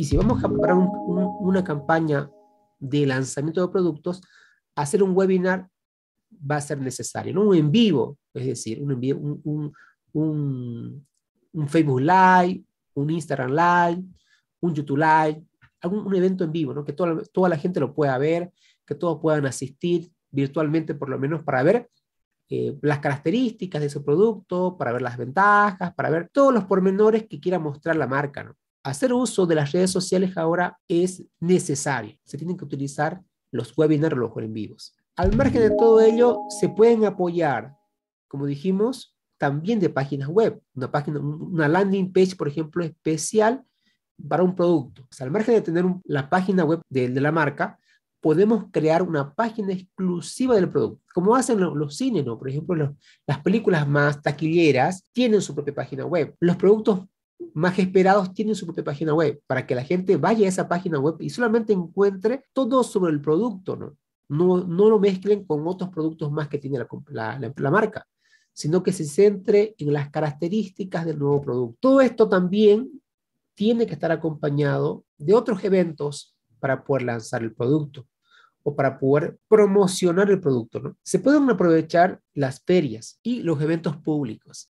Y si vamos a preparar una campaña de lanzamiento de productos, hacer un webinar va a ser necesario, ¿no? Un en vivo, es decir, un, Facebook Live, un Instagram Live, un YouTube Live, algún un evento en vivo, ¿no? Que toda, la gente lo pueda ver, que todos puedan asistir virtualmente por lo menos para ver eh, las características de ese producto, para ver las ventajas, para ver todos los pormenores que quiera mostrar la marca, ¿no? hacer uso de las redes sociales ahora es necesario. Se tienen que utilizar los webinars, los en vivos. Al margen de todo ello, se pueden apoyar, como dijimos, también de páginas web. Una, página, una landing page, por ejemplo, especial para un producto. Pues, al margen de tener la página web de, la marca, podemos crear una página exclusiva del producto. Como hacen los, cines, ¿no? Por ejemplo, las películas más taquilleras tienen su propia página web. Los productos más esperados tienen su propia página web, para que la gente vaya a esa página web y solamente encuentre todo sobre el producto, ¿no? No, no lo mezclen con otros productos más que tiene la, la, marca, sino que se centre en las características del nuevo producto. Todo esto también tiene que estar acompañado de otros eventos para poder lanzar el producto o para poder promocionar el producto. ¿no? Se pueden aprovechar las ferias y los eventos públicos.